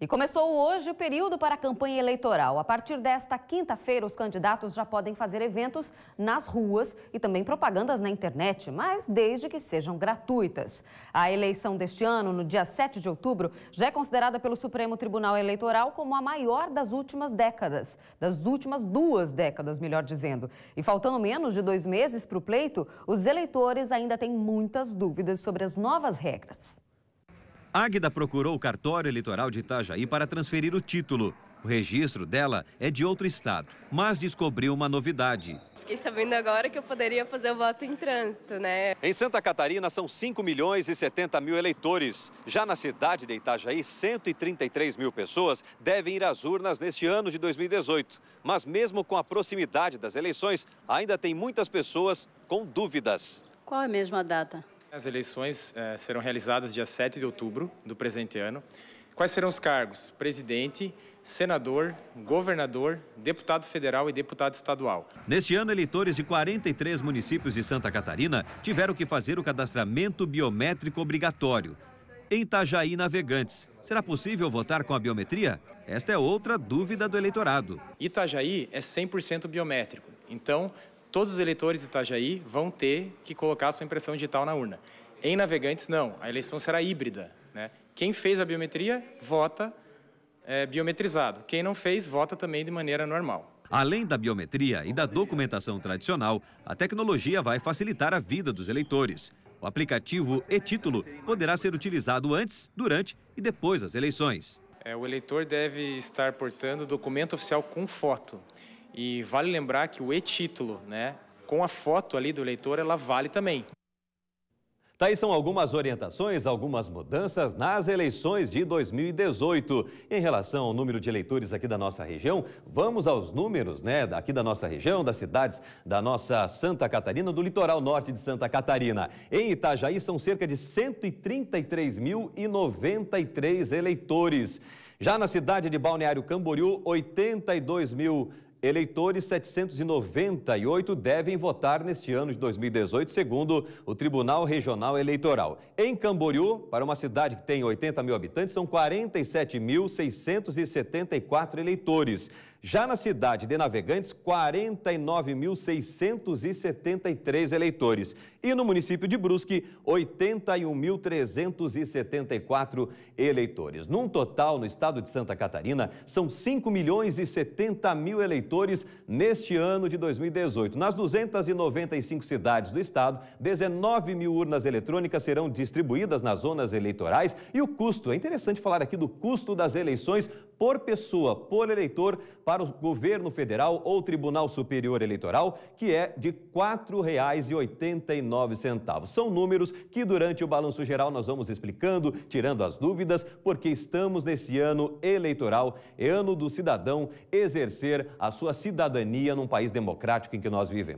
E começou hoje o período para a campanha eleitoral. A partir desta quinta-feira, os candidatos já podem fazer eventos nas ruas e também propagandas na internet, mas desde que sejam gratuitas. A eleição deste ano, no dia 7 de outubro, já é considerada pelo Supremo Tribunal Eleitoral como a maior das últimas décadas, das últimas duas décadas, melhor dizendo. E faltando menos de dois meses para o pleito, os eleitores ainda têm muitas dúvidas sobre as novas regras. Águida procurou o cartório eleitoral de Itajaí para transferir o título. O registro dela é de outro estado, mas descobriu uma novidade. Fiquei sabendo agora que eu poderia fazer o voto em trânsito, né? Em Santa Catarina são 5 milhões e 70 mil eleitores. Já na cidade de Itajaí, 133 mil pessoas devem ir às urnas neste ano de 2018. Mas mesmo com a proximidade das eleições, ainda tem muitas pessoas com dúvidas. Qual é a mesma data? As eleições eh, serão realizadas dia 7 de outubro do presente ano. Quais serão os cargos? Presidente, senador, governador, deputado federal e deputado estadual. Neste ano, eleitores de 43 municípios de Santa Catarina tiveram que fazer o cadastramento biométrico obrigatório. Em Itajaí, Navegantes, será possível votar com a biometria? Esta é outra dúvida do eleitorado. Itajaí é 100% biométrico. Então, todos os eleitores de Itajaí vão ter que colocar sua impressão digital na urna. Em Navegantes, não. A eleição será híbrida. Né? Quem fez a biometria, vota é, biometrizado. Quem não fez, vota também de maneira normal. Além da biometria e da documentação tradicional, a tecnologia vai facilitar a vida dos eleitores. O aplicativo e-título poderá ser utilizado antes, durante e depois das eleições. É, o eleitor deve estar portando documento oficial com foto e vale lembrar que o e-título, né, com a foto ali do eleitor, ela vale também. Daí tá são algumas orientações, algumas mudanças nas eleições de 2018. Em relação ao número de eleitores aqui da nossa região, vamos aos números, né, aqui da nossa região, das cidades da nossa Santa Catarina, do litoral norte de Santa Catarina. Em Itajaí são cerca de 133.093 eleitores. Já na cidade de Balneário Camboriú, 82 mil eleitores eleitores 798 devem votar neste ano de 2018, segundo o Tribunal Regional Eleitoral. Em Camboriú, para uma cidade que tem 80 mil habitantes, são 47.674 eleitores. Já na cidade de Navegantes, 49.673 eleitores. E no município de Brusque, 81.374 eleitores. Num total, no estado de Santa Catarina, são 5 milhões e 70 mil eleitores eleitores neste ano de 2018. Nas 295 cidades do estado, 19 mil urnas eletrônicas serão distribuídas nas zonas eleitorais e o custo, é interessante falar aqui do custo das eleições por pessoa, por eleitor, para o governo federal ou Tribunal Superior Eleitoral, que é de R$ 4,89. São números que durante o balanço geral nós vamos explicando, tirando as dúvidas, porque estamos nesse ano eleitoral, é ano do cidadão exercer a sua cidadania num país democrático em que nós vivemos.